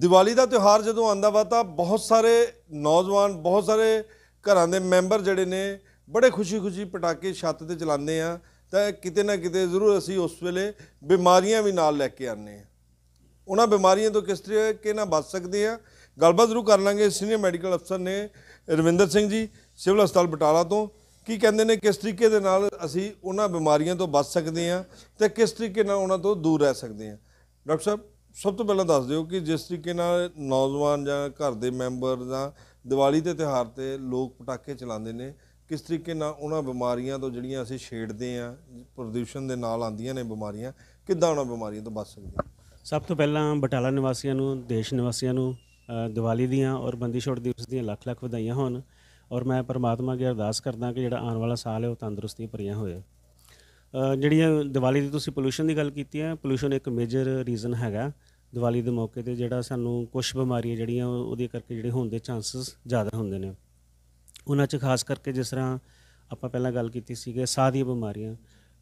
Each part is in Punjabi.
ਦੀਵਾਲੀ ਦਾ ਤਿਉਹਾਰ ਜਦੋਂ ਆਂਦਾ ਵਾ ਤਾਂ ਬਹੁਤ ਸਾਰੇ ਨੌਜਵਾਨ ਬਹੁਤ ਸਾਰੇ ਘਰਾਂ ਦੇ ਮੈਂਬਰ ਜਿਹੜੇ ਨੇ ਬੜੇ ਖੁਸ਼ੀ-ਖੁਸ਼ੀ ਪਟਾਕੇ ਛੱਤ ਤੇ ਚਲਾਉਂਦੇ ਆ ਤਾਂ ਕਿਤੇ ਨਾ ਕਿਤੇ ਜ਼ਰੂਰ ਅਸੀਂ ਉਸ ਵੇਲੇ ਬਿਮਾਰੀਆਂ ਵੀ ਨਾਲ ਲੈ ਕੇ ਆਨੇ ਆ ਉਹਨਾਂ ਬਿਮਾਰੀਆਂ ਤੋਂ ਕਿਸ ਤਰੀਕੇ ਨਾ ਬਚ ਸਕਦੇ ਆ ਗੱਲਬਾਤ ਜ਼ਰੂਰ ਕਰ ਲਾਂਗੇ ਸੀਨੀਅਰ ਮੈਡੀਕਲ ਅਫਸਰ ਨੇ ਰਵਿੰਦਰ ਸਿੰਘ ਜੀ ਸਿਵਲ ਹਸਪਤਾਲ ਬਟਾਲਾ ਤੋਂ ਕੀ ਕਹਿੰਦੇ ਨੇ ਕਿਸ ਤਰੀਕੇ ਦੇ ਨਾਲ ਅਸੀਂ ਉਹਨਾਂ ਬਿਮਾਰੀਆਂ ਤੋਂ ਬਚ ਸਕਦੇ ਆ ਤੇ ਕਿਸ ਤਰੀਕੇ ਨਾਲ ਉਹਨਾਂ ਤੋਂ ਦੂਰ ਰਹਿ ਸਕਦੇ ਆ ਡਾਕਟਰ ਸਾਹਿਬ ਸਭ ਤੋਂ ਪਹਿਲਾਂ ਦੱਸ ਦਿਓ ਕਿ ਜਿਸ ਤਰੀਕੇ ਨਾਲ ਨੌਜਵਾਨ ਜਾਂ ਘਰ ਦੇ ਮੈਂਬਰ ਜਾਂ ਦੀਵਾਲੀ ਦੇ ਤਿਹਾਰ ਤੇ ਲੋਕ ਪਟਾਕੇ ਚਲਾਉਂਦੇ ਨੇ ਕਿਸ ਤਰੀਕੇ ਨਾਲ ਉਹਨਾਂ ਬਿਮਾਰੀਆਂ ਤੋਂ ਜਿਹੜੀਆਂ ਅਸੀਂ ਛੇੜਦੇ ਆ ਪ੍ਰਦੂਸ਼ਣ ਦੇ ਨਾਲ ਆਉਂਦੀਆਂ ਨੇ ਬਿਮਾਰੀਆਂ ਕਿੱਦਾਂ ਉਹਨਾਂ ਬਿਮਾਰੀਆਂ ਤੋਂ ਬਚ ਸਕਦੇ ਸਭ ਤੋਂ ਪਹਿਲਾਂ ਬਟਾਲਾ ਨਿਵਾਸੀਆਂ ਨੂੰ ਦੇਸ਼ ਨਿਵਾਸੀਆਂ ਨੂੰ ਦੀਵਾਲੀ ਦੀਆਂ ਔਰ ਬੰਦੀ ਛੋੜ ਦਿਵਸ ਦੀਆਂ ਲੱਖ ਲੱਖ ਵਧਾਈਆਂ ਹੋਣ ਔਰ ਮੈਂ ਪਰਮਾਤਮਾ ਅੱਗੇ ਅਰਦਾਸ ਕਰਦਾ ਕਿ ਜਿਹੜਾ ਆਉਣ ਵਾਲਾ ਸਾਲ ਹੈ ਉਹ ਤੰਦਰੁਸਤੀ ਭਰਿਆ ਹੋਵੇ ਜਿਹੜੀਆਂ ਦੀਵਾਲੀ ਦੀ ਤੁਸੀਂ ਪੋਲੂਸ਼ਨ ਦੀ ਗੱਲ ਕੀਤੀ ਹੈ ਪੋਲੂਸ਼ਨ ਇੱਕ ਮੇਜਰ ਰੀਜ਼ਨ ਹੈਗਾ ਦੀਵਾਲੀ ਦੇ ਮੌਕੇ ਤੇ ਜਿਹੜਾ ਸਾਨੂੰ ਕੁਝ ਬਿਮਾਰੀਆਂ ਜਿਹੜੀਆਂ ਉਹਦੇ ਕਰਕੇ ਜਿਹੜੇ ਹੋਣ ਦੇ ਚਾਂਸਸ ਜ਼ਿਆਦਾ ਹੁੰਦੇ ਨੇ ਉਹਨਾਂ 'ਚ ਖਾਸ ਕਰਕੇ ਜਿਸ ਤਰ੍ਹਾਂ ਆਪਾਂ ਪਹਿਲਾਂ ਗੱਲ ਕੀਤੀ ਸੀ ਕਿ ਸਾਹ ਦੀਆਂ ਬਿਮਾਰੀਆਂ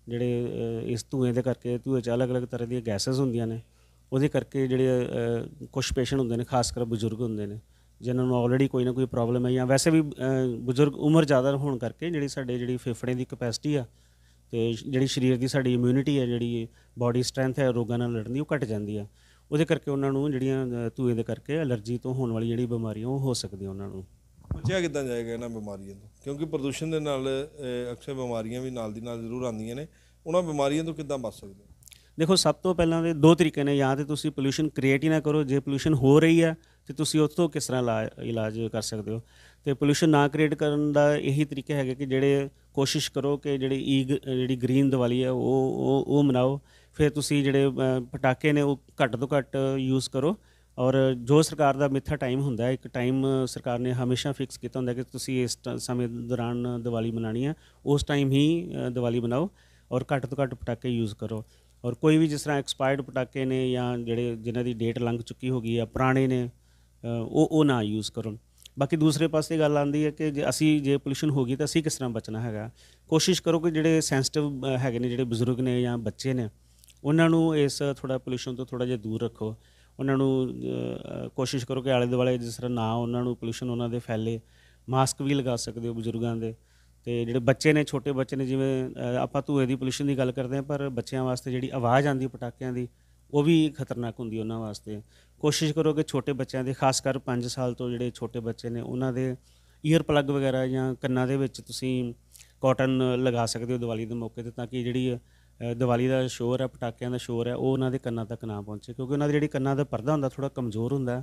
ਜਿਹੜੇ ਇਸ ਧੂਏ ਦੇ ਕਰਕੇ ਧੂਏ 'ਚ ਅਲੱਗ-ਅਲੱਗ ਤਰ੍ਹਾਂ ਦੀਆਂ ਗੈਸਸ ਹੁੰਦੀਆਂ ਨੇ ਉਹਦੇ ਕਰਕੇ ਜਿਹੜੇ ਕੁਝ ਪੇਸ਼ੈਂਟ ਹੁੰਦੇ ਨੇ ਖਾਸ ਕਰ ਬਜ਼ੁਰਗ ਹੁੰਦੇ ਨੇ ਜਿਨ੍ਹਾਂ ਨੂੰ ਆਲਰੇਡੀ ਕੋਈ ਨਾ ਕੋਈ ਪ੍ਰੋਬਲਮ ਹੈ ਜਾਂ ਵੈਸੇ ਵੀ ਬਜ਼ੁਰਗ ਉਮਰ ਜ਼ਿਆਦਾ ਹੋਣ ਕਰਕੇ ਜਿਹੜੀ ਸਾਡੇ ਜਿਹੜੀ ਫੇਫੜੇ ਦੀ ਕਪੈਸਿਟੀ ਆ ਤੇ ਜਿਹੜੀ ਸਰੀਰ ਦੀ ਸਾਡੀ ਇਮਿਊਨਿਟੀ ਹੈ ਜਿਹੜੀ ਬਾਡੀ ਸਟਰੈਂਥ ਹੈ ਰੋਗਾਂ ਨਾਲ ਲੜਨ ਦੀ ਉਹ ਘਟ ਜਾਂਦੀ ਆ ਉਹਦੇ ਕਰਕੇ ਉਹਨਾਂ ਨੂੰ ਜਿਹੜੀਆਂ ਧੂਏ ਦੇ ਕਰਕੇ ਅਲਰਜੀ ਤੋਂ ਹੋਣ ਵਾਲੀ ਜਿਹੜੀ ਬਿਮਾਰੀ ਉਹ ਹੋ ਸਕਦੀ ਉਹਨਾਂ ਨੂੰ ਪੁੱਛਿਆ ਕਿਦਾਂ ਜਾਏਗਾ ਇਹਨਾਂ ਬਿਮਾਰੀਆਂ ਤੋਂ ਕਿਉਂਕਿ ਪ੍ਰਦੂਸ਼ਣ ਦੇ ਨਾਲ ਅਕਸਰ ਬਿਮਾਰੀਆਂ ਵੀ ਨਾਲ ਦੀ ਨਾਲ ਜ਼ਰੂਰ ਆਉਂਦੀਆਂ ਨੇ ਉਹਨਾਂ ਬਿਮਾਰੀਆਂ ਤੋਂ ਕਿਦਾਂ ਬਚ ਸਕਦੇ ਦੇਖੋ ਸਭ ਤੋਂ ਪਹਿਲਾਂ ਦੇ ਦੋ ਤਰੀਕੇ ਨੇ ਜਾਂ ਤੇ ਤੁਸੀਂ ਪੋਲੂਸ਼ਨ ਕ੍ਰੀਏਟ ਹੀ ਨਾ ਕਰੋ ਜੇ ਪੋਲੂਸ਼ਨ ਹੋ ਰਹੀ ਹੈ ਤੇ ਤੁਸੀਂ ਉਸ ਤੋਂ ਕਿਸ ਤਰ੍ਹਾਂ ਇਲਾਜ ਕਰ ਸਕਦੇ ਹੋ ਤੇ ਪੋਲੂਸ਼ਨ ਨਾ ਕ੍ਰੀਏਟ ਕਰਨ ਦਾ ਇਹੀ ਤਰੀਕਾ ਹੈਗੇ ਕਿ ਜਿਹੜੇ ਕੋਸ਼ਿਸ਼ ਕਰੋ ਕਿ ਜਿਹੜੀ ਈ ਜਿਹੜੀ ਗ੍ਰੀਨ ਦੀਵਾਲੀ ਹੈ ਉਹ ਉਹ ਉਹ ਮਨਾਓ ਫਿਰ ਤੁਸੀਂ ਜਿਹੜੇ ਪਟਾਕੇ ਨੇ ਉਹ ਘੱਟ ਤੋਂ ਘੱਟ ਯੂਜ਼ ਕਰੋ ਔਰ ਜੋ ਸਰਕਾਰ ਦਾ ਮਿੱਥਾ ਟਾਈਮ ਹੁੰਦਾ ਇੱਕ ਟਾਈਮ ਸਰਕਾਰ ਨੇ ਹਮੇਸ਼ਾ ਫਿਕਸ ਕੀਤਾ ਹੁੰਦਾ ਕਿ ਤੁਸੀਂ ਇਸ ਸਮੇਂ ਦੌਰਾਨ ਦੀਵਾਲੀ ਮਨਾਣੀ ਹੈ ਉਸ ਟਾਈਮ ਹੀ ਦੀਵਾਲੀ ਮਨਾਓ ਔਰ ਘੱਟ ਤੋਂ ਘੱਟ ਪਟਾਕੇ ਯੂਜ਼ ਕਰੋ ਔਰ ਕੋਈ ਵੀ ਜਿਸ ਤਰ੍ਹਾਂ ਐਕਸਪਾਇਰਡ ਪਟਾਕੇ ਨੇ ਜਾਂ ਜਿਹੜੇ ਜਿਨ੍ਹਾਂ ਦੀ ਡੇਟ ਲੰਘ ਚੁੱਕੀ ਹੋ ਗਈ ਹੈ ਪੁਰਾਣੇ ਨੇ ਉਹ ਉਹ ਨਾ ਯੂਜ਼ ਕਰੋ ਬਾਕੀ ਦੂਸਰੇ ਪਾਸੇ ਗੱਲ ਆਉਂਦੀ ਹੈ ਕਿ ਜੇ ਅਸੀਂ ਜੇ ਪੋਲੂਸ਼ਨ ਹੋ ਗਈ ਤਾਂ ਅਸੀਂ ਕਿਸ ਤਰ੍ਹਾਂ ਬਚਣਾ ਹੈਗਾ ਕੋਸ਼ਿਸ਼ ਕਰੋ ਕਿ ਜਿਹੜੇ ਸੈਂਸਿਟਿਵ ਹੈਗੇ ਨੇ ਜਿਹੜੇ ਬਜ਼ੁਰਗ ਨੇ ਜਾਂ ਬੱਚੇ ਨੇ ਉਹਨਾਂ ਨੂੰ ਇਸ ਥੋੜਾ ਪੋਲੂਸ਼ਨ ਤੋਂ ਥੋੜਾ ਜਿਹਾ ਦੂਰ ਰੱਖੋ ਉਹਨਾਂ ਨੂੰ ਕੋਸ਼ਿਸ਼ ਕਰੋ ਕਿ ਆਲੇ ਦੁਆਲੇ ਜਿਸ ਤਰ੍ਹਾਂ ਨਾ ਉਹਨਾਂ ਨੂੰ ਪੋਲੂਸ਼ਨ ਉਹਨਾਂ ਦੇ ਫੈਲੇ ਮਾਸਕ ਵੀ ਲਗਾ ਸਕਦੇ ਹੋ ਬਜ਼ੁਰਗਾਂ ਦੇ ਤੇ ਜਿਹੜੇ ਬੱਚੇ ਨੇ ਛੋਟੇ ਬੱਚੇ ਨੇ ਜਿਵੇਂ ਆਪਾਂ ਧੂਏ ਦੀ ਪੋਲੂਸ਼ਨ ਦੀ ਗੱਲ ਕਰਦੇ ਆ ਪਰ ਬੱਚਿਆਂ ਵਾਸਤੇ ਜਿਹੜੀ ਆਵਾਜ਼ ਆਉਂਦੀ ਪਟਾਕਿਆਂ ਦੀ ਉਹ ਵੀ ਖਤਰਨਾਕ ਹੁੰਦੀ ਉਹਨਾਂ ਵਾਸਤੇ ਕੋਸ਼ਿਸ਼ ਕਰੋ ਕਿ ਛੋਟੇ ਬੱਚਿਆਂ ਦੇ ਖਾਸ ਕਰ 5 ਸਾਲ ਤੋਂ ਜਿਹੜੇ ਛੋਟੇ ਬੱਚੇ ਨੇ ਉਹਨਾਂ ਦੇ ਈਅਰ ਪਲੱਗ ਵਗੈਰਾ ਜਾਂ ਕੰਨਾਂ ਦੇ ਵਿੱਚ ਤੁਸੀਂ ਕਾਟਨ ਲਗਾ ਸਕਦੇ ਹੋ ਦੀਵਾਲੀ ਦੇ ਮੌਕੇ ਤੇ ਤਾਂ ਕਿ ਜਿਹੜੀ ਦੀਵਾਲੀ ਦਾ ਸ਼ੋਰ ਹੈ ਪਟਾਕਿਆਂ ਦਾ ਸ਼ੋਰ ਹੈ ਉਹ ਉਹਨਾਂ ਦੇ ਕੰਨਾਂ ਤੱਕ ਨਾ ਪਹੁੰਚੇ ਕਿਉਂਕਿ ਉਹਨਾਂ ਦੀ ਜਿਹੜੀ ਕੰਨਾਂ ਦਾ ਪਰਦਾ ਹੁੰਦਾ ਥੋੜਾ ਕਮਜ਼ੋਰ ਹੁੰਦਾ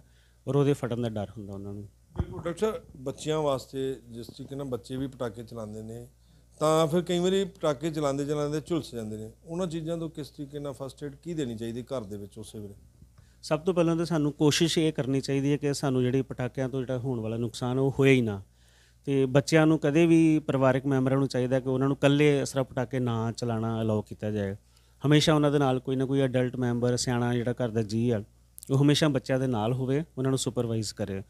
ਔਰ ਉਹਦੇ ਫਟਣ ਦਾ ਡਰ ਹੁੰਦਾ ਉਹਨਾਂ ਨੂੰ ਬਿਲਕੁਲ ਡਾਕਟਰ ਬੱਚਿਆਂ ਵਾਸਤੇ ਜਿਸ ਤਰੀਕੇ ਨਾਲ ਬੱਚੇ ਵੀ ਪਟਾਕੇ ਚਲਾਉਂਦੇ ਨੇ ਤਾਂ ਫਿਰ ਕਈ ਵਾਰੀ ਪਟਾਕੇ ਚਲਾਉਂਦੇ ਚਲਾਉਂਦੇ ਝੁਲਸ ਜਾਂਦੇ ਨੇ ਉਹਨਾਂ ਚੀਜ਼ਾਂ ਤੋਂ ਕਿਸ ਤਰੀਕੇ ਨਾਲ ਫਸਟ ਏਡ ਕੀ ਦੇਣੀ ਚਾਹੀਦੀ ਘਰ ਦੇ ਵਿੱਚ ਉਸੇ ਵੇਲੇ ਸਭ ਤੋਂ ਪਹਿਲਾਂ ਤਾਂ ਸਾਨੂੰ ਕੋਸ਼ਿਸ਼ ਇਹ ਕਰਨੀ ਚਾਹੀਦੀ ਹੈ ਕਿ ਸਾਨੂੰ ਜਿਹੜੇ ਪਟਾਕਿਆਂ ਤੋਂ ਜਿਹੜਾ ਹੋਣ ਵਾਲਾ ਨੁਕਸਾਨ ਉਹ ਹੋਏ ਹੀ ਨਾ ਤੇ ਬੱਚਿਆਂ ਨੂੰ ਕਦੇ ਵੀ ਪਰਿਵਾਰਕ ਮੈਂਬਰਾਂ ਨੂੰ ਚਾਹੀਦਾ ਕਿ ਉਹਨਾਂ ਨੂੰ ਇਕੱਲੇ ਅਸਰਾ ਪਟਾਕੇ ਨਾ ਚਲਾਣਾ ਅਲਾਉ ਕੀਤਾ ਜਾਏ ਹਮੇਸ਼ਾ ਉਹਨਾਂ ਦੇ ਨਾਲ ਕੋਈ ਨਾ ਕੋਈ ਐਡਲਟ ਮੈਂਬਰ ਸਿਆਣਾ ਜਿਹੜਾ ਘਰ ਦਾ ਜੀ ਆ ਉਹ ਹਮੇਸ਼ਾ ਬੱਚਿਆਂ ਦੇ ਨਾਲ ਹੋਵੇ ਉਹਨਾਂ ਨੂੰ ਸੁਪਰਵਾਈਜ਼ ਕਰੇ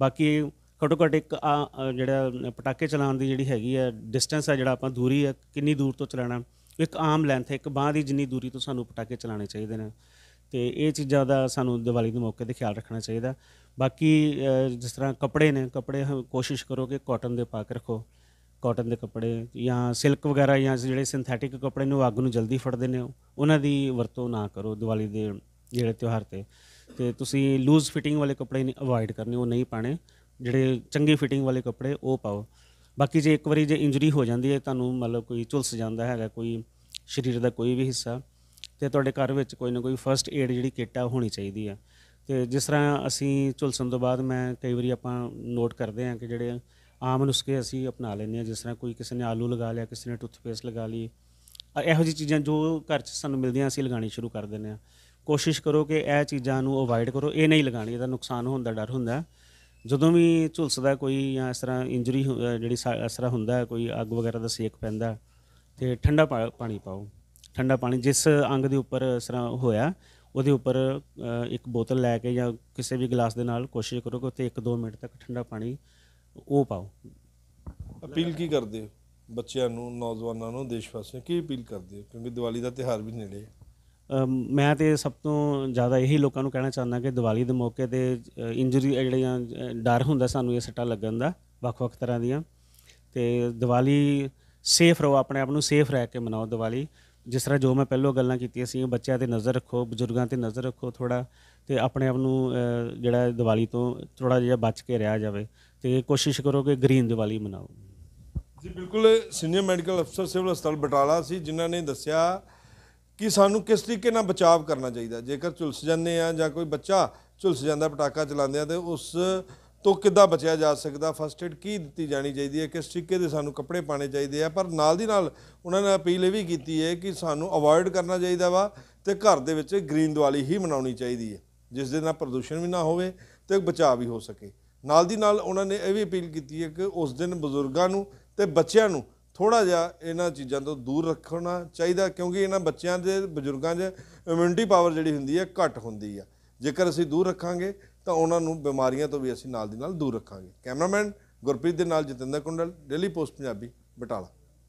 ਬਾਕੀ ਘਟੋ ਘਟ ਇੱਕ ਜਿਹੜਾ ਪਟਾਕੇ ਚਲਾਉਣ ਦੀ ਜਿਹੜੀ ਹੈਗੀ ਆ ਡਿਸਟੈਂਸ ਆ ਜਿਹੜਾ ਆਪਾਂ ਦੂਰੀ ਆ ਕਿੰਨੀ ਦੂਰ ਤੋਂ ਚਲਾਣਾ ਇੱਕ ਆਮ ਲੈਂਥ ਹੈ ਇੱਕ ਬਾਹ ਦੀ ਜਿੰਨੀ ਦੂਰੀ ਤੋਂ ਸਾਨੂੰ ਪਟਾਕੇ ਚਲਾਣੇ ਚਾਹੀਦੇ ਨੇ ਤੇ ਇਹ ਚੀਜ਼ਾਂ ਦਾ ਸਾਨੂੰ ਦੀਵਾਲੀ ਦੇ ਮੌਕੇ ਤੇ ਖਿਆਲ ਰੱਖਣਾ ਚਾਹੀਦਾ ਬਾਕੀ ਜਿਸ ਤਰ੍ਹਾਂ ਕੱਪੜੇ ਨੇ ਕੱਪੜੇ ਕੋਸ਼ਿਸ਼ ਕਰੋ ਕਿ ਕਾਟਨ ਦੇ ਪਾ ਕੇ ਰੱਖੋ ਕਾਟਨ ਦੇ ਕੱਪੜੇ ਜਾਂ ਸਿਲਕ ਵਗੈਰਾ ਜਾਂ ਜਿਹੜੇ ਸਿੰਥੈਟਿਕ ਕੱਪੜੇ ਨੂੰ ਅੱਗ ਨੂੰ ਜਲਦੀ ਫੜਦੇ ਨੇ ਉਹਨਾਂ ਦੀ ਵਰਤੋਂ ਨਾ ਕਰੋ ਦੀਵਾਲੀ ਦੇ ਜਿਹੜੇ ਤਿਉਹਾਰ ਤੇ ਤੇ ਤੁਸੀਂ ਲੂਜ਼ ਫਿਟਿੰਗ ਵਾਲੇ ਕੱਪੜੇ ਨਹੀਂ ਅਵੋਇਡ ਕਰਨੇ ਉਹ ਨਹੀਂ ਪਾਣੇ ਜਿਹੜੇ ਚੰਗੀ ਫਿਟਿੰਗ ਵਾਲੇ ਕੱਪੜੇ ਉਹ ਪਾਓ ਬਾਕੀ ਜੇ ਇੱਕ ਵਾਰੀ ਜੇ ਇੰਜਰੀ ਹੋ ਜਾਂਦੀ ਹੈ ਤੁਹਾਨੂੰ ਮਤਲਬ ਕੋਈ ਝੁਲਸ ਜਾਂਦਾ ਹੈਗਾ ਕੋਈ ਸਰੀਰ ਦਾ ਕੋਈ ਵੀ ਹਿੱਸਾ ਤੇ ਤੁਹਾਡੇ ਘਰ ਵਿੱਚ ਕੋਈ ਨਾ ਕੋਈ ਫਰਸਟ ਏਡ ਜਿਹੜੀ ਕਿੱਟ ਆ ਹੋਣੀ ਚਾਹੀਦੀ ਆ ਤੇ ਜਿਸ ਤਰ੍ਹਾਂ ਅਸੀਂ ਝੁਲਸਣ ਤੋਂ ਬਾਅਦ ਮੈਂ ਕਈ ਵਾਰੀ ਆਪਾਂ ਨੋਟ ਕਰਦੇ ਆ ਕਿ ਜਿਹੜੇ ਆਮ ਨੁਸਖੇ ਅਸੀਂ ਅਪਣਾ ਲੈਂਦੇ ਆ ਜਿਸ ਤਰ੍ਹਾਂ ਕੋਈ ਕਿਸੇ ਨੇ ਆਲੂ ਲਗਾ ਲਿਆ ਕਿਸੇ ਨੇ ਟੁੱਥਪੇਸਟ ਲਗਾ ਲਈ ਇਹੋ ਜਿਹੀ ਚੀਜ਼ਾਂ ਜੋ ਘਰ 'ਚ ਸਾਨੂੰ ਮਿਲਦੀਆਂ ਅਸੀਂ ਲਗਾਣੀ ਸ਼ੁਰੂ ਕਰ ਦਿੰਦੇ ਆ ਕੋਸ਼ਿਸ਼ ਕਰੋ ਕਿ ਇਹ ਚੀਜ਼ਾਂ ਨੂੰ ਅਵਾਇਡ ਕਰੋ ਇਹ ਨਹੀਂ ਲਗਾਣੀ ਇਹਦਾ ਨੁਕਸਾਨ ਹੋਣ ਦਾ ਡਰ ਹੁੰਦਾ ਜਦੋਂ ਵੀ ਝੁਲਸਦਾ ਕੋਈ ਜਾਂ ਇਸ ਤਰ੍ਹਾਂ ਇੰਜਰੀ ਜਿਹੜੀ ਇਸ ਤਰ੍ਹਾਂ ਹੁੰਦਾ ਕੋਈ ਅੱਗ ਵਗੈਰਾ ਦਾ ਸੇਕ ਪੈਂਦਾ ਤੇ ਠੰਡਾ ਪਾਣੀ ਪਾਓ ਠੰਡਾ ਪਾਣੀ ਜਿਸ ਅੰਗ ਦੇ ਉੱਪਰ ਸਰਾ ਹੋਇਆ ਉਹਦੇ ਉੱਪਰ ਇੱਕ ਬੋਤਲ ਲੈ ਕੇ ਜਾਂ ਕਿਸੇ ਵੀ ਗਲਾਸ ਦੇ ਨਾਲ ਕੋਸ਼ਿਸ਼ ਕਰੋ ਕਿ ਉੱਤੇ 1-2 ਮਿੰਟ ਤੱਕ ਠੰਡਾ ਪਾਣੀ ਉਹ ਪਾਓ ਅਪੀਲ ਕੀ ਕਰਦੇ ਹੋ ਬੱਚਿਆਂ ਨੂੰ ਨੌਜਵਾਨਾਂ ਨੂੰ ਦੇਸ਼ ਵਾਸੀਆਂ ਕੀ ਅਪੀਲ ਕਰਦੇ ਹੋ ਕਿਉਂਕਿ ਦੀਵਾਲੀ ਦਾ ਤਿਹਾਰ ਵੀ ਨੇੜੇ ਹੈ ਮੈਂ ਤੇ ਸਭ ਤੋਂ ਜ਼ਿਆਦਾ ਇਹੀ ਲੋਕਾਂ ਨੂੰ ਕਹਿਣਾ ਚਾਹੁੰਦਾ ਕਿ ਦੀਵਾਲੀ ਦੇ ਮੌਕੇ ਤੇ ਇੰਜਰੀ ਜਿਹੜੀਆਂ ਡਰ ਹੁੰਦਾ ਸਾਨੂੰ ਇਹ ਸੱਟਾ ਲੱਗਣ ਦਾ ਵੱਖ-ਵੱਖ ਤਰ੍ਹਾਂ ਦੀਆਂ ਤੇ ਦੀਵਾਲੀ ਸੇਫ ਰਹੋ ਆਪਣੇ ਆਪ ਨੂੰ ਸੇਫ ਰਹਿ ਕੇ ਮਨਾਓ ਦੀਵਾਲੀ ਜਿਸ ਤਰ੍ਹਾਂ ਜੋ ਮੈਂ ਪਹਿਲਾਂ ਗੱਲਾਂ ਕੀਤੀਆਂ ਸੀ ਬੱਚਿਆਂ ਤੇ ਨਜ਼ਰ ਰੱਖੋ ਬਜ਼ੁਰਗਾਂ ਤੇ ਨਜ਼ਰ ਰੱਖੋ ਥੋੜਾ ਤੇ ਆਪਣੇ ਆਪ ਨੂੰ ਜਿਹੜਾ ਦੀਵਾਲੀ ਤੋਂ ਥੋੜਾ ਜਿਹਾ ਬਚ ਕੇ ਰਿਹਾ ਜਾਵੇ ਤੇ ਕੋਸ਼ਿਸ਼ ਕਰੋ ਕਿ ਗ੍ਰੀਨ ਦੀਵਾਲੀ ਮਨਾਓ ਜੀ ਬਿਲਕੁਲ ਸੀਨੀਅਰ ਮੈਡੀਕਲ ਅਫਸਰ ਸਿਵਲ ਹਸਪਤਾਲ ਬਟਾਲਾ ਸੀ ਜਿਨ੍ਹਾਂ ਨੇ ਦੱਸਿਆ ਕਿ ਸਾਨੂੰ ਕਿਸ ਤਰੀਕੇ ਨਾਲ ਬਚਾਅ ਕਰਨਾ ਚਾਹੀਦਾ ਜੇਕਰ ਝੁਲਸ ਜਾਂਦੇ ਆ ਜਾਂ ਕੋਈ ਬੱਚਾ ਝੁਲਸ ਜਾਂਦਾ ਪਟਾਕਾ ਚਲਾਉਂਦੇ ਆ ਤੇ ਉਸ ਤੋਂ ਕਿੱਦਾਂ ਬਚਿਆ ਜਾ ਸਕਦਾ ਫਸਟ ਏਡ ਕੀ ਦਿੱਤੀ ਜਾਣੀ ਚਾਹੀਦੀ ਹੈ ਕਿਸ ਤਰੀਕੇ ਦੇ ਸਾਨੂੰ ਕੱਪੜੇ ਪਾਣੇ ਚਾਹੀਦੇ ਆ ਪਰ ਨਾਲ ਦੀ ਨਾਲ ਉਹਨਾਂ ਨੇ ਅਪੀਲ ਇਹ ਵੀ ਕੀਤੀ ਹੈ ਕਿ ਸਾਨੂੰ ਅਵੋਇਡ ਕਰਨਾ ਚਾਹੀਦਾ ਵਾ ਤੇ ਘਰ ਦੇ ਵਿੱਚ ਗ੍ਰੀਨ ਦੀਵਾਲੀ ਹੀ ਮਨਾਉਣੀ ਚਾਹੀਦੀ ਹੈ ਜਿਸ ਦੇ ਨਾਲ ਪ੍ਰਦੂਸ਼ਣ ਵੀ ਨਾ ਹੋਵੇ ਤੇ ਬਚਾਅ ਵੀ ਹੋ ਸਕੇ ਨਾਲ ਦੀ ਨਾਲ ਉਹਨਾਂ ਨੇ ਇਹ ਵੀ ਅਪੀਲ ਕੀਤੀ ਹੈ ਕਿ ਉਸ ਦਿਨ ਬਜ਼ੁਰਗਾਂ ਨੂੰ ਤੇ ਬੱਚਿਆਂ ਨੂੰ ਥੋੜਾ ਜਿਹਾ ਇਹਨਾਂ ਚੀਜ਼ਾਂ ਤੋਂ ਦੂਰ ਰੱਖਣਾ ਚਾਹੀਦਾ ਕਿਉਂਕਿ ਇਹਨਾਂ ਬੱਚਿਆਂ ਦੇ ਬਜ਼ੁਰਗਾਂ 'ਚ ਇਮਿਊਨਿਟੀ ਪਾਵਰ ਜਿਹੜੀ ਹੁੰਦੀ ਹੈ ਘੱਟ ਹੁੰਦੀ ਆ ਜੇਕਰ ਅਸੀਂ ਦੂਰ ਰੱਖਾਂਗੇ ਤਾਂ ਉਹਨਾਂ ਨੂੰ ਬਿਮਾਰੀਆਂ ਤੋਂ ਵੀ ਅਸੀਂ ਨਾਲ ਦੀ ਨਾਲ ਦੂਰ ਰੱਖਾਂਗੇ ਕੈਮਰਾਮੈਨ ਗੁਰਪ੍ਰੀਤ ਦੇ ਨਾਲ ਜਤਿੰਦਰ ਕੁੰਡਲ ਡੇਲੀ ਪੋਸਟ ਪੰਜਾਬੀ ਬਟਾਲਾ